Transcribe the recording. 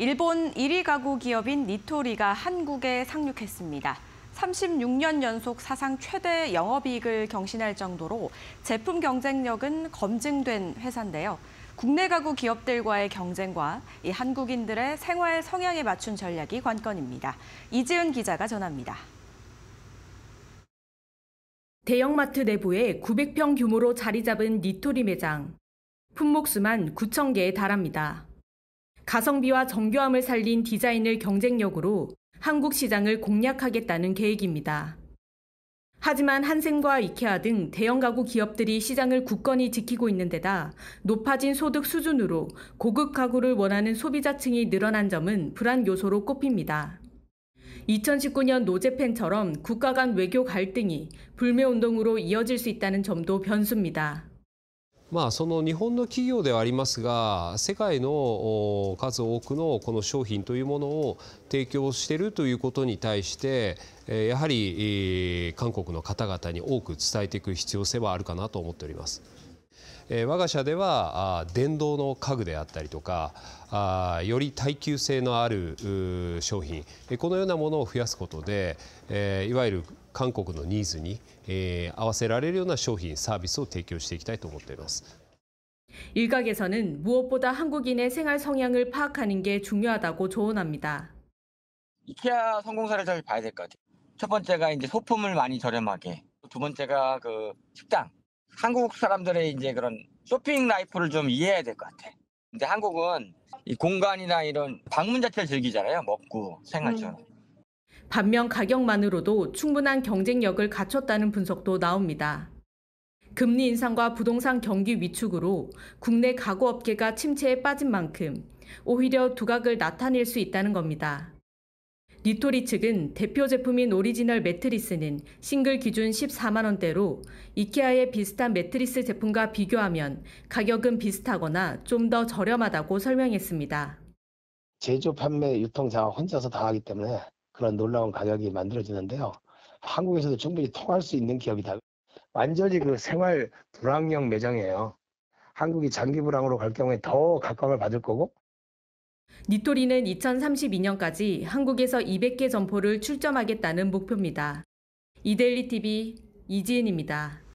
일본 1위 가구 기업인 니토리가 한국에 상륙했습니다. 36년 연속 사상 최대 영업이익을 경신할 정도로 제품 경쟁력은 검증된 회사인데요. 국내 가구 기업들과의 경쟁과 이 한국인들의 생활 성향에 맞춘 전략이 관건입니다. 이지은 기자가 전합니다. 대형마트 내부에 900평 규모로 자리 잡은 니토리 매장. 품목수만 9,000개에 달합니다. 가성비와 정교함을 살린 디자인을 경쟁력으로 한국 시장을 공략하겠다는 계획입니다. 하지만 한샘과 이케아 등 대형 가구 기업들이 시장을 굳건히 지키고 있는 데다 높아진 소득 수준으로 고급 가구를 원하는 소비자층이 늘어난 점은 불안 요소로 꼽힙니다. 2019년 노제팬처럼 국가 간 외교 갈등이 불매운동으로 이어질 수 있다는 점도 변수입니다. まあ、その日本の企業ではありますが世界の数多くのこの商品というものを提供しているということに対してやはり韓国の方々に多く伝えていく必要性はあるかなと思っております。え我が社ではあ電動の家具であったりとかあより耐久性のある商品このようなものを増やすことで、えいわゆる韓国のニーズに、え合わせられるような商品サービスを提供していきたいと思っています。일각에서는무엇보다한국인의생활성향을파악하는게중요하다고조언합니다이케아성공사를잘봐야될것같아요첫번째가이제소품을많이저렴하게두번째가그식당 한국 사람들의 이제 그런 쇼핑 라이프를 좀 이해해야 될 것 같아. 근데 한국은 이 공간이나 이런 방문 자체를 즐기잖아요. 먹고 생활처럼. 음. 반면 가격만으로도 충분한 경쟁력을 갖췄다는 분석도 나옵니다. 금리 인상과 부동산 경기 위축으로 국내 가구 업계가 침체에 빠진 만큼 오히려 두각을 나타낼 수 있다는 겁니다. 니토리 측은 대표 제품인 오리지널 매트리스는 싱글 기준 14만 원대로 이케아의 비슷한 매트리스 제품과 비교하면 가격은 비슷하거나 좀 더 저렴하다고 설명했습니다. 제조 판매 유통 사악 혼자서 다 하기 때문에 그런 놀라운 가격이 만들어지는데요. 한국에서도 충분히 통할 수 있는 기업이다. 완전히 그 생활 불황형 매장이에요. 한국이 장기 불황으로 갈 경우에 더 각광을 받을 거고 니토리는 2032년까지 한국에서 200개 점포를 출점하겠다는 목표입니다. 이데일리 TV 이지은입니다.